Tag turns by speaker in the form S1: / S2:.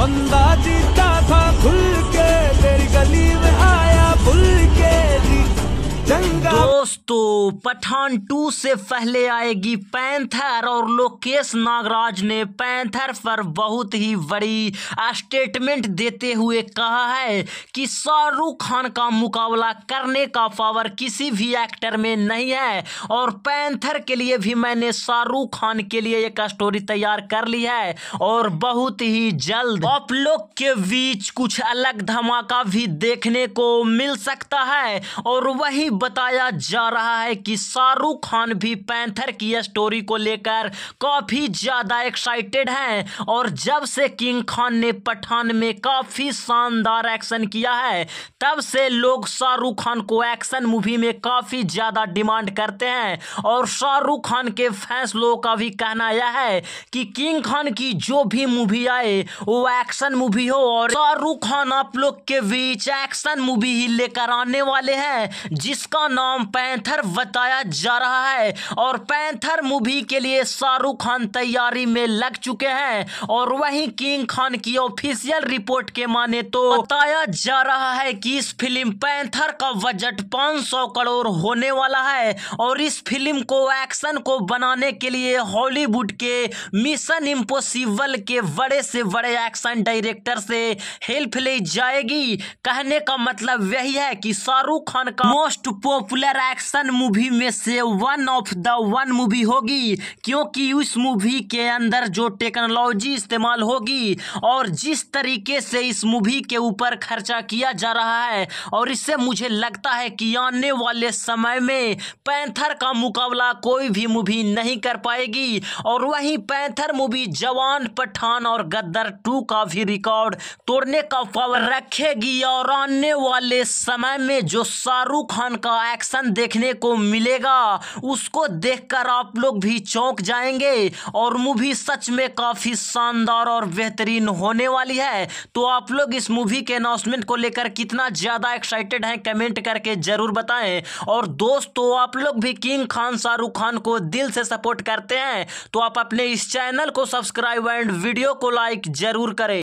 S1: बंदा जीता था खुल के तेरी गली में आया भूल के जी चंगा दोस्तों पठान टू से पहले आएगी पैंथर और लोकेश नागराज ने पैंथर पर बहुत ही बड़ी स्टेटमेंट देते हुए कहा है कि शाहरुख खान का मुकाबला करने का पावर किसी भी एक्टर में नहीं है और पैंथर के लिए भी मैंने शाहरुख खान के लिए एक स्टोरी तैयार कर ली है और बहुत ही जल्द आप लोग के बीच कुछ अलग धमाका भी देखने को मिल सकता है और वही बताया जा रहा है कि शाहरुख खान भी पैंथर की स्टोरी को लेकर काफ़ी ज़्यादा एक्साइटेड हैं और जब से किंग खान ने पठान में काफ़ी शानदार एक्शन किया है तब से लोग शाहरुख खान को एक्शन मूवी में काफ़ी ज़्यादा डिमांड करते हैं और शाहरुख खान के फैंस लोगों का भी कहना यह है कि किंग खान की जो भी मूवी आए वो एक्शन मूवी हो और शाहरुख खान आप लोग के बीच एक्शन मूवी ही लेकर आने वाले हैं जिसका नाम पैंथर वत बताया जा रहा है और पैंथर मूवी के लिए शाहरुख खान तैयारी में लग चुके हैं और वहीं किंग खान की ऑफिशियल रिपोर्ट के माने तो बताया जा रहा है कि इस फिल्म पैंथर का बजट 500 करोड़ होने वाला है और इस फिल्म को एक्शन को बनाने के लिए हॉलीवुड के मिशन इम्पोसिबल के बड़े से बड़े एक्शन डायरेक्टर से हेल्प ले जाएगी कहने का मतलब यही है कि शाहरुख खान का most popular action movie movie में से one of the one movie होगी क्योंकि उस मूवी के अंदर जो टेक्नोलॉजी इस्तेमाल होगी और जिस तरीके से इस मूवी के ऊपर खर्चा किया जा रहा है और इससे मुझे लगता है कि आने वाले समय में पैंथर का मुकाबला कोई भी मूवी नहीं कर पाएगी और वहीं पैंथर मूवी जवान पठान और गद्दर टू का भी रिकॉर्ड तोड़ने का पावर रखेगी और आने वाले समय में जो शाहरुख खान का एक्शन देखने को मिलेगा उसको देखकर आप लोग भी चौंक जाएंगे और मूवी सच में काफ़ी शानदार और बेहतरीन होने वाली है तो आप लोग इस मूवी के अनाउंसमेंट को लेकर कितना ज़्यादा एक्साइटेड हैं कमेंट करके ज़रूर बताएं और दोस्तों आप लोग भी किंग खान शाहरुख खान को दिल से सपोर्ट करते हैं तो आप अपने इस चैनल को सब्सक्राइब एंड वीडियो को लाइक ज़रूर करें